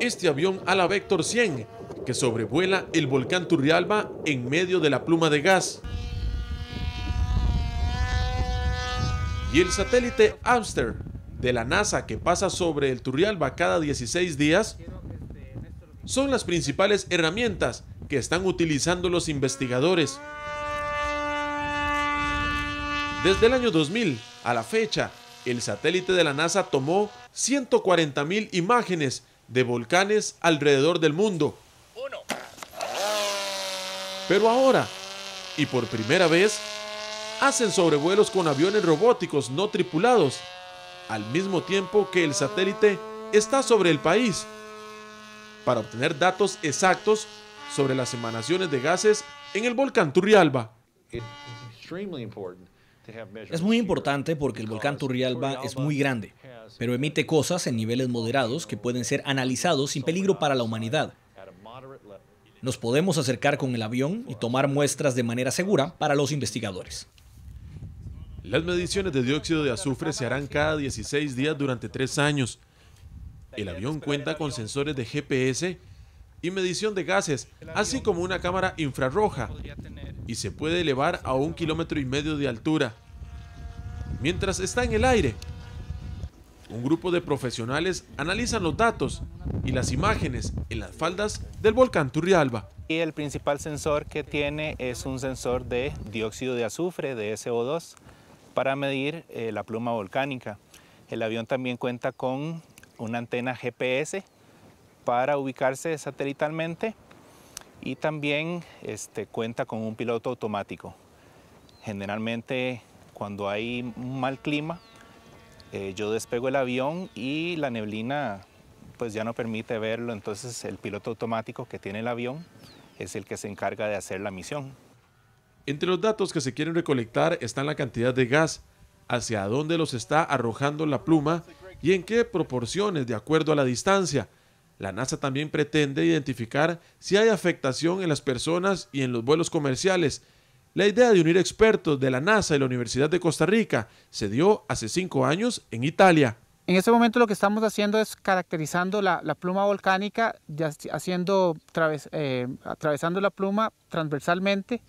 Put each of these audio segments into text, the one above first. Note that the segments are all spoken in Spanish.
Este avión ala Vector 100 que sobrevuela el volcán Turrialba en medio de la pluma de gas. Y el satélite Amster de la NASA que pasa sobre el Turrialba cada 16 días son las principales herramientas que están utilizando los investigadores. Desde el año 2000 a la fecha, el satélite de la NASA tomó 140.000 imágenes de volcanes alrededor del mundo. Pero ahora, y por primera vez, hacen sobrevuelos con aviones robóticos no tripulados, al mismo tiempo que el satélite está sobre el país, para obtener datos exactos sobre las emanaciones de gases en el volcán Turrialba. Es muy importante porque el volcán Turrialba es muy grande, pero emite cosas en niveles moderados que pueden ser analizados sin peligro para la humanidad. Nos podemos acercar con el avión y tomar muestras de manera segura para los investigadores. Las mediciones de dióxido de azufre se harán cada 16 días durante tres años. El avión cuenta con sensores de GPS y medición de gases, así como una cámara infrarroja, y se puede elevar a un kilómetro y medio de altura. Mientras está en el aire, un grupo de profesionales analizan los datos y las imágenes en las faldas del volcán Turrialba. Y el principal sensor que tiene es un sensor de dióxido de azufre, de SO2, para medir eh, la pluma volcánica. El avión también cuenta con una antena GPS para ubicarse satelitalmente y también este, cuenta con un piloto automático. Generalmente cuando hay mal clima, eh, yo despego el avión y la neblina pues ya no permite verlo, entonces el piloto automático que tiene el avión es el que se encarga de hacer la misión. Entre los datos que se quieren recolectar están la cantidad de gas, hacia dónde los está arrojando la pluma y en qué proporciones de acuerdo a la distancia. La NASA también pretende identificar si hay afectación en las personas y en los vuelos comerciales, la idea de unir expertos de la NASA y la Universidad de Costa Rica se dio hace cinco años en Italia. En este momento lo que estamos haciendo es caracterizando la, pluma volcánica, ya haciendo, eh, atravesando la pluma transversalmente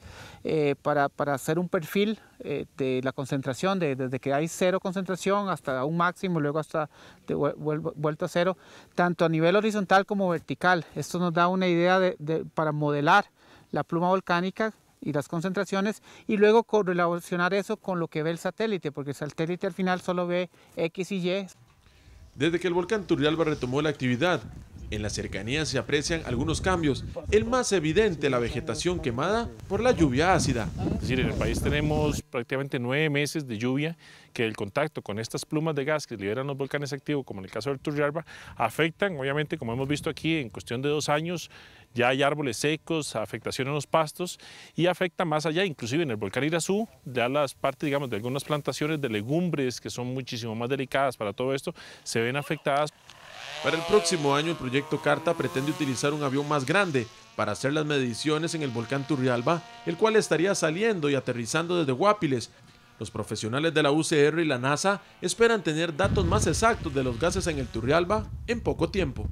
eh, para, hacer un perfil eh, de la concentración, desde que hay cero concentración hasta un máximo, luego hasta vuelta a cero, tanto a nivel horizontal como vertical. Esto nos da una idea para modelar la pluma volcánica y las concentraciones y luego correlacionar eso con lo que ve el satélite, porque el satélite al final solo ve X y Y. Desde que el volcán Turrialba retomó la actividad, en las cercanías se aprecian algunos cambios, el más evidente la vegetación quemada por la lluvia ácida. Es decir, en el país tenemos prácticamente nueve meses de lluvia que el contacto con estas plumas de gas que liberan los volcanes activos, como en el caso del Turrialba, afectan, obviamente, como hemos visto aquí, en cuestión de dos años, ya hay árboles secos, afectación en los pastos y afecta más allá, inclusive en el volcán Irazú, ya las partes, digamos, de algunas plantaciones de legumbres que son muchísimo más delicadas para todo esto, se ven afectadas. Para el próximo año, el proyecto Carta pretende utilizar un avión más grande para hacer las mediciones en el volcán Turrialba, el cual estaría saliendo y aterrizando desde Guapiles. Los profesionales de la UCR y la NASA esperan tener datos más exactos de los gases en el Turrialba en poco tiempo.